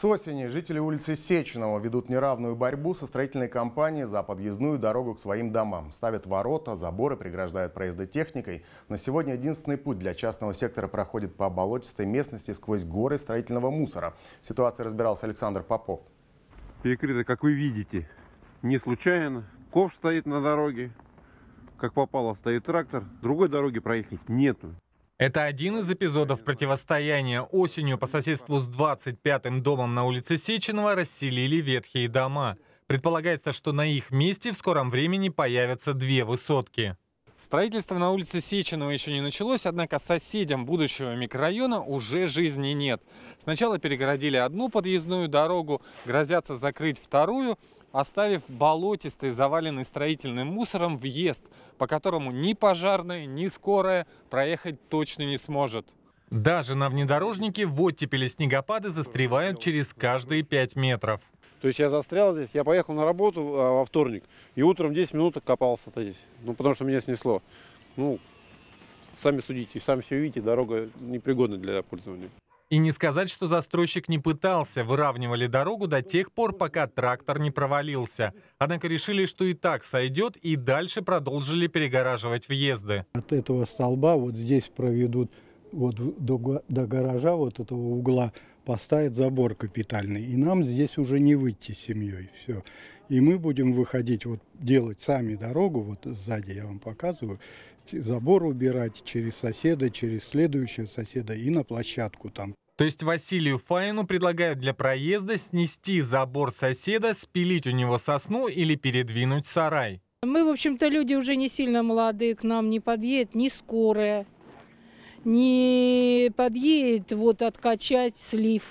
С осени жители улицы Сеченова ведут неравную борьбу со строительной компанией за подъездную дорогу к своим домам. Ставят ворота, заборы, преграждают проезды техникой. На сегодня единственный путь для частного сектора проходит по болотистой местности сквозь горы строительного мусора. Ситуацию ситуации разбирался Александр Попов. Перекрыто, как вы видите, не случайно. Ков стоит на дороге, как попало стоит трактор. Другой дороги проехать нету. Это один из эпизодов противостояния. Осенью по соседству с 25-м домом на улице Сеченова расселили ветхие дома. Предполагается, что на их месте в скором времени появятся две высотки. Строительство на улице Сеченова еще не началось, однако соседям будущего микрорайона уже жизни нет. Сначала перегородили одну подъездную дорогу, грозятся закрыть вторую, оставив болотистый, заваленный строительным мусором въезд, по которому ни пожарная, ни скорая проехать точно не сможет. Даже на внедорожнике в оттепели снегопады застревают через каждые 5 метров. То есть я застрял здесь, я поехал на работу а, во вторник, и утром 10 минут копался-то здесь, ну, потому что меня снесло. Ну, сами судите, сами все видите, дорога непригодна для пользования. И не сказать, что застройщик не пытался, выравнивали дорогу до тех пор, пока трактор не провалился. Однако решили, что и так сойдет, и дальше продолжили перегораживать въезды. От этого столба вот здесь проведут вот до, до гаража вот этого угла поставит забор капитальный. И нам здесь уже не выйти с семьей. Все. И мы будем выходить, вот делать сами дорогу, вот сзади я вам показываю, забор убирать через соседа, через следующего соседа и на площадку там. То есть Василию Фаину предлагают для проезда снести забор соседа, спилить у него сосну или передвинуть сарай. Мы, в общем-то, люди уже не сильно молодые, к нам не подъедет не скорая, не подъедет вот откачать слив,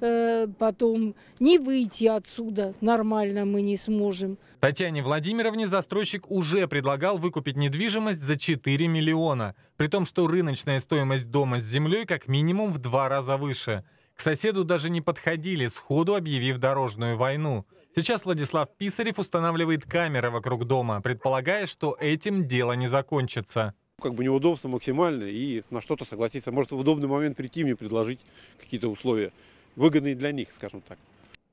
э, потом не выйти отсюда нормально мы не сможем. Татьяне Владимировне застройщик уже предлагал выкупить недвижимость за 4 миллиона, при том, что рыночная стоимость дома с землей как минимум в два раза выше. К соседу даже не подходили, сходу объявив дорожную войну. Сейчас Владислав Писарев устанавливает камеры вокруг дома, предполагая, что этим дело не закончится. Как бы неудобство максимальное, и на что-то согласиться. Может в удобный момент прийти мне предложить какие-то условия, выгодные для них, скажем так.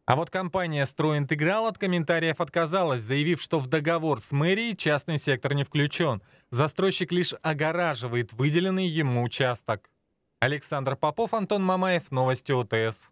А вот компания «Стройинтеграл» от комментариев отказалась, заявив, что в договор с мэрией частный сектор не включен. Застройщик лишь огораживает выделенный ему участок. Александр Попов, Антон Мамаев, Новости ОТС.